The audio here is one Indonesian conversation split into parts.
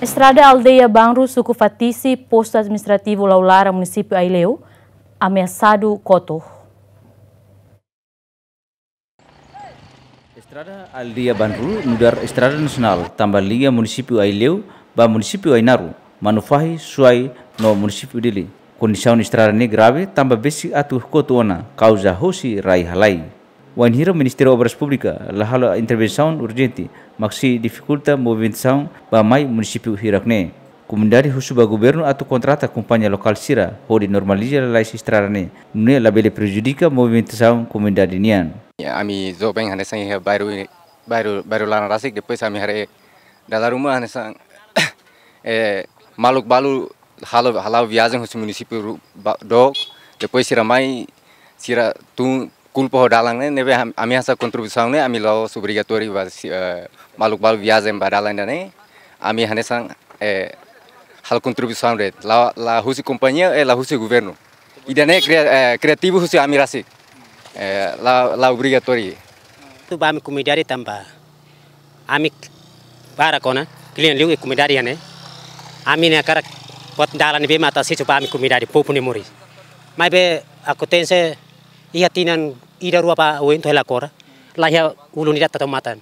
Estrada Aldeia Bangru suku Fatisi Posto Administrativo Laulara, Município Aileu, ameaçado koto. Estrada Aldeia Bangru mudar Estrada Nacional, Tambalia, Município Aileu, ba Município Ainaru, Manufahi, Suai, no Município Dili. Condição estrada grave, tambah besi atuh coto ona, causa hosi rai halai. Wan enhira o Ministério Obras Públicas, lahala intervenção urgente, maxi dificulta movimentação para mais município Hirakne. husu ba Governo atau kontrata kumpanya lokal Sira, hori normaliza lai estrarane, nune labele prejudica movimentação comunidade nian. Ya, ami zobeng hane sang baru baru baru lana rasik depois ami hare dalam rumah hane sang eh maluk balu halau halau biasa husu município dok depois siramai mai sira tung dalang ne nebe ami asa contribução ne ami los obrigatório eh, maluk bal viagem baralang ne ami hanesang eh hal contribuição re la la husi kompanya e eh, la husi governo idane criativo eh, husi ami rasi la la obligatory tu ba ami tamba ami bara kona klien liu comidari e ane ami ne kara pot ne be mata si coba ami comidari popune mai be aku tense iya tinan ida ruwa pa wen tohela kora lahia ulun ida tatomatan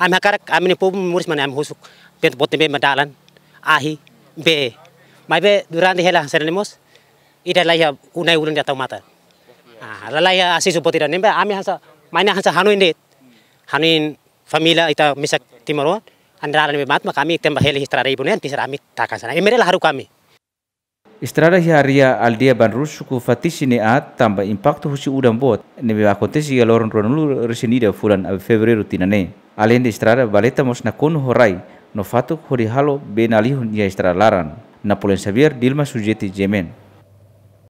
am hakarak am ni muris husuk pent botte be madalan ahi be mai be duran hela serenemos ida lahia unai ulun ida tatomatan ah lahia asi supoti dan nemba ami hasa maina hasa hanuin inde hanuin famila ita misak timoron andalan be matma kami tembah heli histrara ibunen tisramit takan sana emere haru kami Estrada hiaria al dia ban rusuku fatisi fatisini a tamba impacto husi udan bot nebe acontece ya loron ronulu resinida fulan a febrero ne. Além de Estrada baleta mos na kono horai no fatuk hori halo ben alihun ya Estrada laran. Napoleon Xavier Dilma Sujeti Jemen.